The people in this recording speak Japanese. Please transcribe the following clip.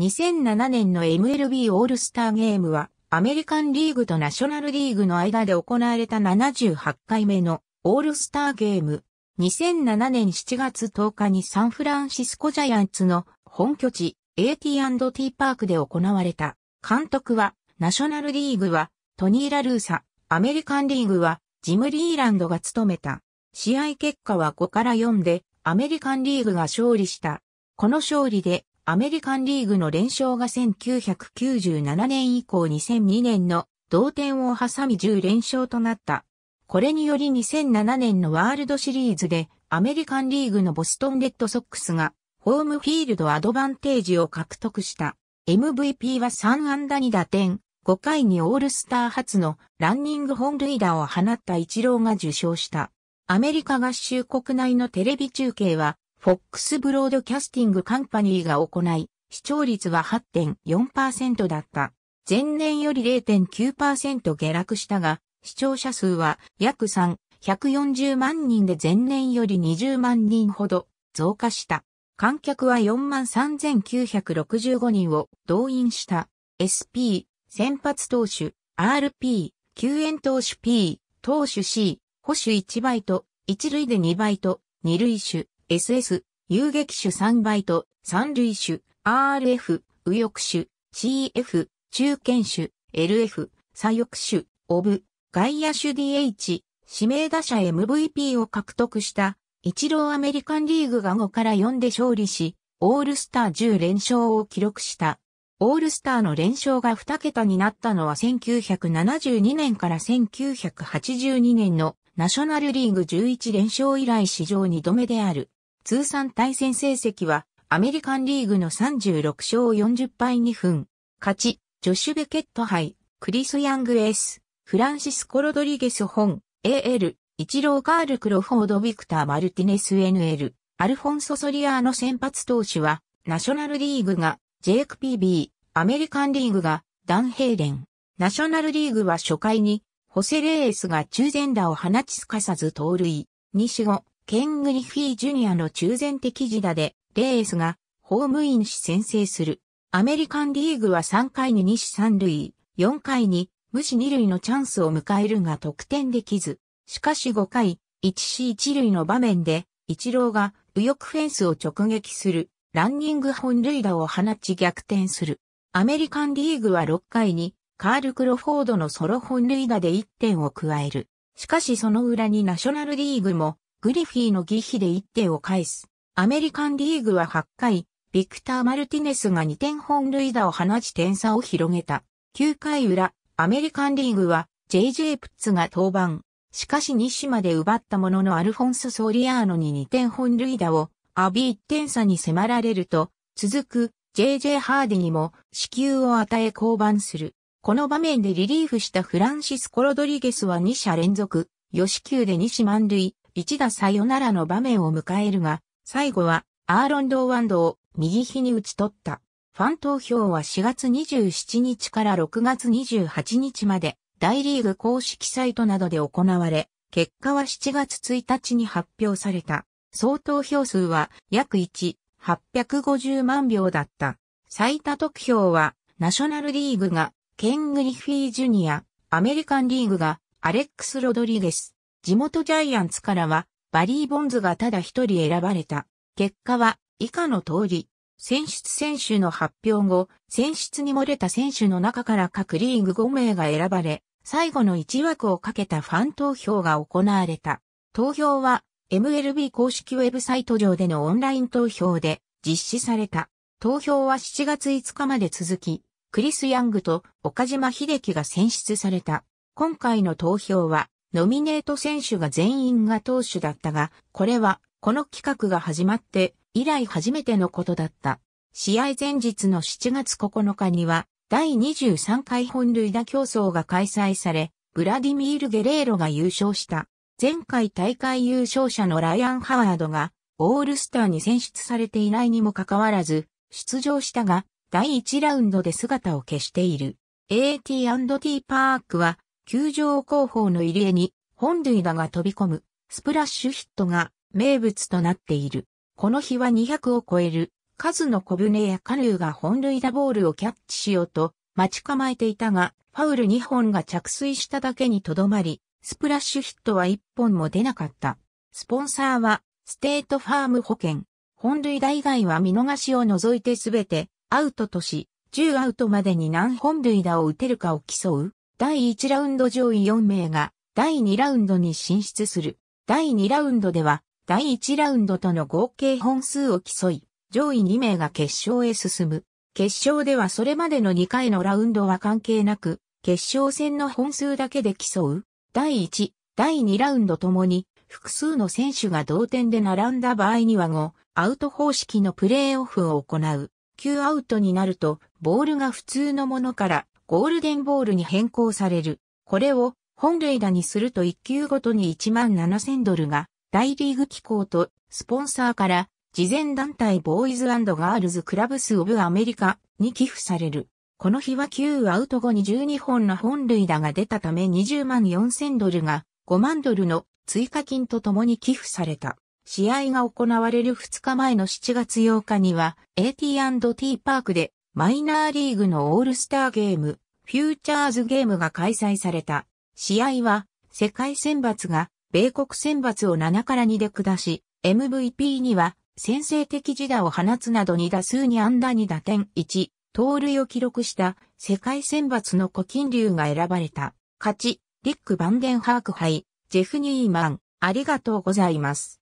2007年の MLB オールスターゲームは、アメリカンリーグとナショナルリーグの間で行われた78回目のオールスターゲーム。2007年7月10日にサンフランシスコジャイアンツの本拠地 AT&T パークで行われた。監督は、ナショナルリーグはトニー・ラルーサ、アメリカンリーグはジム・リーランドが務めた。試合結果は5から4でアメリカンリーグが勝利した。この勝利でアメリカンリーグの連勝が1997年以降2002年の同点を挟み10連勝となった。これにより2007年のワールドシリーズでアメリカンリーグのボストンレッドソックスがホームフィールドアドバンテージを獲得した。MVP は3安打2打点、5回にオールスター初のランニング本塁打を放った一郎が受賞した。アメリカ合衆国内のテレビ中継はフォックスブロードキャスティングカンパニーが行い、視聴率は8.4%だった。前年より0.9%下落したが、視聴者数は約3、140万人で前年より20万人ほど増加した。観客は43,965人を動員した。SP、先発投手、RP、救援投手 P、投手 C、保守1倍と、1塁で2倍と、2塁手、SS、遊撃手3バイト、三類種、RF、右翼手、CF、中堅手、LF、左翼手、オブ、外野手 DH、指名打者 MVP を獲得した、一郎アメリカンリーグが5から4で勝利し、オールスター10連勝を記録した。オールスターの連勝が2桁になったのは1972年から1982年のナショナルリーグ11連勝以来史上2度目である。通算対戦成績はアメリカンリーグの36勝40敗2分、勝ち、ジョシュ・ベケット杯、クリス・ヤング・エース、フランシスコ・ロドリゲス本、AL、イチロー・カール・クロフォード・ビクター・マルティネス・ NL、アルフォンソ・ソリアーの先発投手は、ナショナルリーグが、ジェイク・ PB、アメリカンリーグが、ダン・ヘイレン。ナショナルリーグは初回に、ホセ・レースが中前打を放ちすかさず盗塁。西後、ケン・グリフィー・ジュニアの中前的自打で、レースが、ホームインし先制する。アメリカンリーグは3回に西三塁、4回に無視二塁のチャンスを迎えるが得点できず、しかし5回、1死1塁の場面で、一郎が右翼フェンスを直撃する、ランニング本塁打を放ち逆転する。アメリカンリーグは6回に、カール・クロフォードのソロ本塁打で1点を加える。しかしその裏にナショナルリーグも、グリフィーの儀比で1手を返す。アメリカンリーグは8回、ビクター・マルティネスが2点本塁打を放ち点差を広げた。9回裏、アメリカンリーグは JJ プッツが登板。しかし西まで奪ったもののアルフォンソ・ソリアーノに2点本塁打をビー1点差に迫られると、続く JJ ハーディにも支給を与え降板する。この場面でリリーフしたフランシスコ・ロドリゲスは2者連続、吉球で2四満塁、一打サヨナラの場面を迎えるが、最後はアーロン・ドワンドを右肘に打ち取った。ファン投票は4月27日から6月28日まで大リーグ公式サイトなどで行われ、結果は7月1日に発表された。総投票数は約1、850万票だった。最多得票はナショナルリーグがケン・グリフィー・ジュニア、アメリカンリーグがアレックス・ロドリゲス、地元ジャイアンツからは、バリー・ボンズがただ一人選ばれた。結果は、以下の通り、選出選手の発表後、選出に漏れた選手の中から各リーグ5名が選ばれ、最後の1枠をかけたファン投票が行われた。投票は MLB 公式ウェブサイト上でのオンライン投票で実施された。投票は7月5日まで続き、クリス・ヤングと岡島秀樹が選出された。今回の投票はノミネート選手が全員が投手だったが、これは、この企画が始まって以来初めてのことだった。試合前日の7月9日には、第23回本塁打競争が開催され、ブラディミール・ゲレーロが優勝した。前回大会優勝者のライアン・ハワードが、オールスターに選出されていないにもかかわらず、出場したが、第1ラウンドで姿を消している。AT&T パークは、球場後方の入り江に本塁打が飛び込むスプラッシュヒットが名物となっている。この日は200を超える数の小舟やカヌーが本塁打ボールをキャッチしようと待ち構えていたが、ファウル2本が着水しただけにとどまり、スプラッシュヒットは1本も出なかった。スポンサーは、ステートファーム保険。本塁打以外は見逃しを除いてすべてアウトとし、10アウトまでに何本塁打を打てるかを競う第1ラウンド上位4名が第2ラウンドに進出する。第2ラウンドでは第1ラウンドとの合計本数を競い、上位2名が決勝へ進む。決勝ではそれまでの2回のラウンドは関係なく、決勝戦の本数だけで競う。第1、第2ラウンドともに、複数の選手が同点で並んだ場合には5、アウト方式のプレーオフを行う。9アウトになると、ボールが普通のものからゴールデンボールに変更される。これを本塁打にすると1球ごとに1万7000ドルが大リーグ機構とスポンサーから事前団体ボーイズガールズクラブスオブアメリカに寄付される。この日は9アウト後に12本の本塁打が出たため20万4000ドルが5万ドルの追加金とともに寄付された。試合が行われる2日前の7月8日には AT&T パークでマイナーリーグのオールスターゲーム、フューチャーズゲームが開催された。試合は、世界選抜が、米国選抜を7から2で下し、MVP には、先制的自打を放つなどに打数に安打2打点1、盗塁を記録した世界選抜の古金流が選ばれた。勝ち、リック・バンデンハーク杯、ジェフ・ニーマン、ありがとうございます。